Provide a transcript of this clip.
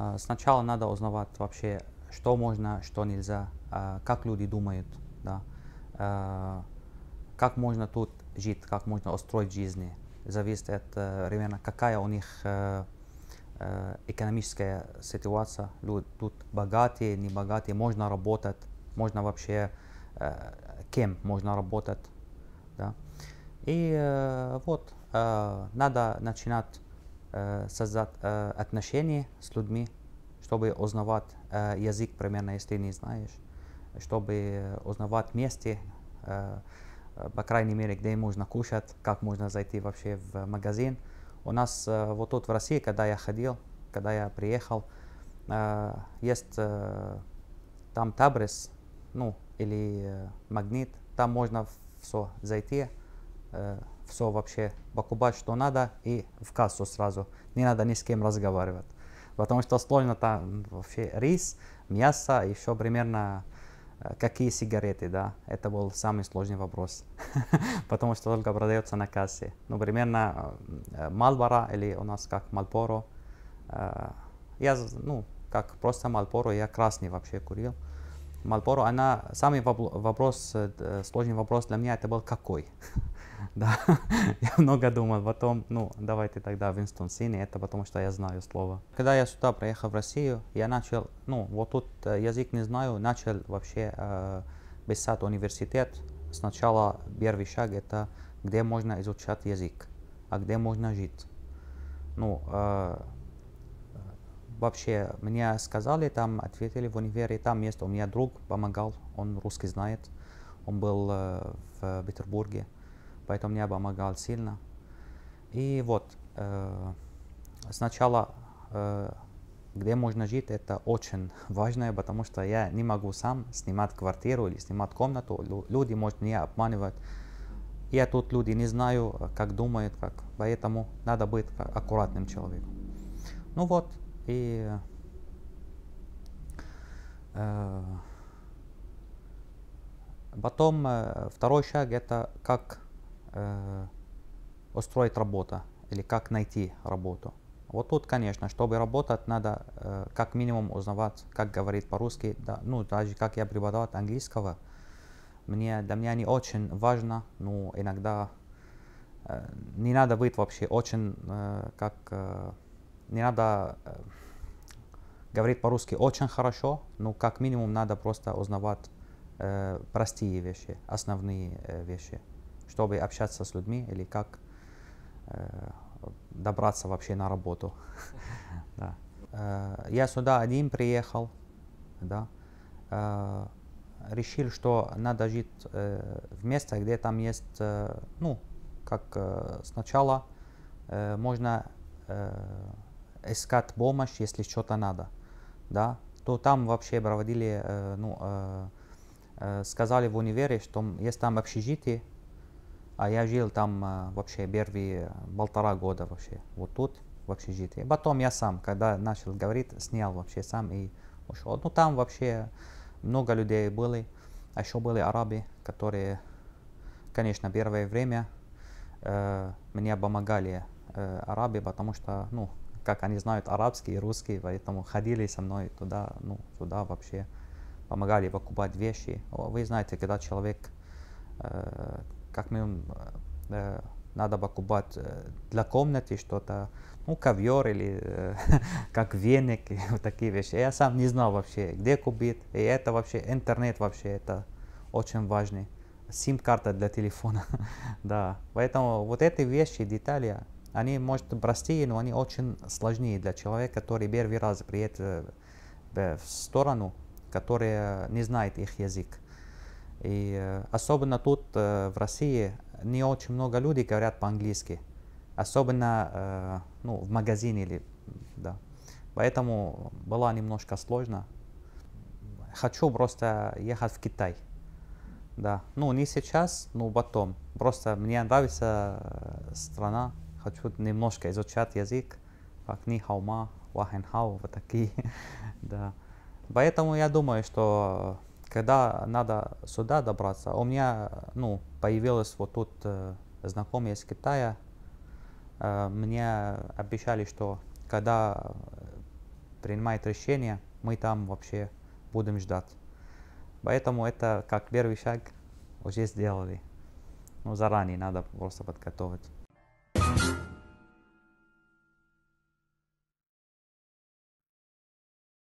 А, сначала надо узнавать вообще, что можно, что нельзя, а, как люди думают, да, а, как можно тут жить, как можно устроить жизни. Зависит от примерно, э, какая у них э, э, экономическая ситуация. Люди тут богатые, не богатые, можно работать, можно вообще кем можно работать. Да. И вот надо начинать Э, создать э, отношения с людьми, чтобы узнавать э, язык примерно, если не знаешь, чтобы узнавать месте, по крайней мере, где можно кушать, как можно зайти вообще в магазин. У нас вот тут в России, когда я ходил, когда я приехал, есть там табрис, ну, или магнит, там можно все зайти, все вообще покупать, что надо, и в кассу сразу. Не надо ни с кем разговаривать. Потому что сложно там вообще рис, мясо, еще примерно э, какие сигареты, да. Это был самый сложный вопрос. Потому что только продается на кассе. Ну, примерно э, Мальбора или у нас как Мальпоро. Э, я, ну, как просто Мальпоро, я красный вообще курил. Мальборо, она самый вопрос, э, э, сложный вопрос для меня это был какой. да, я много думал потом, ну давайте тогда Винстон Сини, это потому что я знаю слово. Когда я сюда приехал в Россию, я начал, ну вот тут э, язык не знаю, начал вообще э, писать университет. Сначала первый шаг это где можно изучать язык, а где можно жить. Ну, э, вообще мне сказали, там ответили в универе, там есть, у меня друг помогал, он русский знает, он был э, в Петербурге, поэтому мне помогал сильно. И вот, э, сначала, э, где можно жить, это очень важное, потому что я не могу сам снимать квартиру или снимать комнату, люди, может, меня обманывать, Я тут люди не знаю, как думают, как, поэтому надо быть аккуратным человеком. Ну вот, и э, потом э, второй шаг это как э, устроить работу или как найти работу. Вот тут, конечно, чтобы работать, надо э, как минимум узнавать, как говорить по-русски. Да, ну, даже как я преподавал английского, мне, для меня не очень важно, но ну, иногда э, не надо быть вообще очень, э, как э, не надо э, говорить по-русски очень хорошо, но ну, как минимум надо просто узнавать э, простые вещи, основные э, вещи, чтобы общаться с людьми или как э, добраться вообще на работу. Э, я сюда один приехал, да, э, решил, что надо жить в месте, где там есть, ну, как сначала можно искать помощь, если что-то надо, да, то там вообще проводили, э, ну, э, э, сказали в универе, что есть там общежитие, а я жил там э, вообще первые полтора года вообще, вот тут в общежитии. Потом я сам, когда начал говорить, снял вообще сам и ушел. Ну там вообще много людей были, а еще были арабы, которые, конечно, первое время э, мне помогали э, арабы, потому что, ну, как они знают арабский и русский, поэтому ходили со мной туда, ну, туда вообще, помогали покупать вещи. Вы знаете, когда человек, э, как мы, э, надо покупать э, для комнаты что-то, ну, ковер или э, как веник, и вот такие вещи. Я сам не знал вообще, где купить, и это вообще, интернет вообще, это очень важный сим-карта для телефона, да, поэтому вот эти вещи, детали, они, может, простые, но они очень сложнее для человека, который первый раз приедет э, в сторону, которая не знает их язык. И э, особенно тут э, в России не очень много людей говорят по-английски, особенно ну, в магазине или да. Поэтому было немножко сложно. Хочу просто ехать в Китай. Да. Ну, не сейчас, но потом. Просто мне нравится страна, хочу немножко изучать язык, как ни хаума, вахен хау, вот такие, да. Поэтому я думаю, что когда надо сюда добраться, у меня, ну, появилась вот тут э, знакомые из Китая, э, мне обещали, что когда принимает решение, мы там вообще будем ждать. Поэтому это как первый шаг уже сделали. Ну, заранее надо просто подготовить.